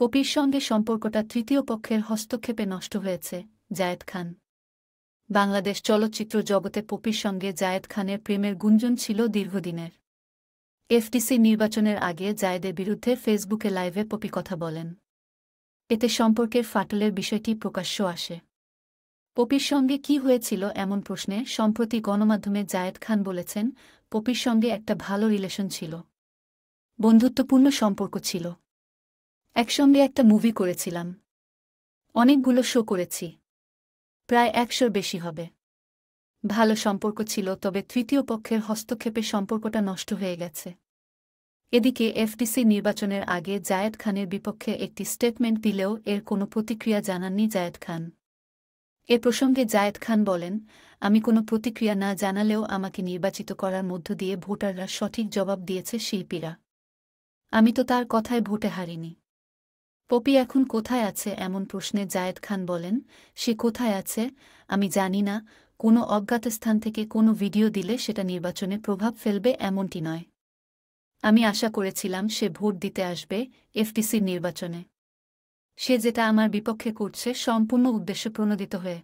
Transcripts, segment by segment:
পপির সঙ্গে সম্পর্কটা তৃতীয় পক্ষের হস্তক্ষেপে নষ্ট হয়েছে জায়েদ খান বাংলাদেশ চলচ্চিত্র জগতে পপির সঙ্গে জায়েদ খানের প্রেমের গুঞ্জন ছিল দীর্ঘদিনের এফটিসি নির্বাচনের আগে জায়েদের বিরুদ্ধে ফেসবুকে লাইভে পপি কথা বলেন এতে সম্পর্কের ফাটলের বিষয়টি প্রকাশ্য আসে পপির সঙ্গে কি হয়েছিল এমন প্রশ্নে সম্প্রতি গণমাধ্যমে জায়েদ খান বলেছেন পপির সঙ্গে একটা ভালো রিলেশন ছিল বন্ধুত্বপূর্ণ সম্পর্ক ছিল একসঙ্গে একটা মুভি করেছিলাম অনেকগুলো শো করেছি প্রায় একশোর বেশি হবে ভালো সম্পর্ক ছিল তবে তৃতীয় পক্ষের হস্তক্ষেপে সম্পর্কটা নষ্ট হয়ে গেছে এদিকে এফডিসি নির্বাচনের আগে জায়েদ খানের বিপক্ষে একটি স্টেটমেন্ট দিলেও এর কোনো প্রতিক্রিয়া জানাননি জায়েদ খান এ প্রসঙ্গে জায়েদ খান বলেন আমি কোনো প্রতিক্রিয়া না জানালেও আমাকে নির্বাচিত করার মধ্য দিয়ে ভোটাররা সঠিক জবাব দিয়েছে শিল্পীরা আমি তো তার কথায় ভোটে হারিনি পপি এখন কোথায় আছে এমন প্রশ্নে জায়েদ খান বলেন সে কোথায় আছে আমি জানি না কোনো অজ্ঞাত স্থান থেকে কোনো ভিডিও দিলে সেটা নির্বাচনে প্রভাব ফেলবে এমনটি নয় আমি আশা করেছিলাম সে ভোট দিতে আসবে এফটিসির নির্বাচনে সে যেটা আমার বিপক্ষে করছে সম্পূর্ণ উদ্দেশ্যে প্রণোদিত হয়ে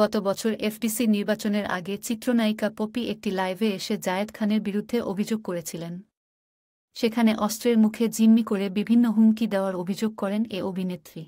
গত বছর এফটিসি নির্বাচনের আগে চিত্রনায়িকা পপি একটি লাইভে এসে জায়েদ খানের বিরুদ্ধে অভিযোগ করেছিলেন সেখানে অস্ত্রের মুখে জিম্মি করে বিভিন্ন হুমকি দেওয়ার অভিযোগ করেন এ অভিনেত্রী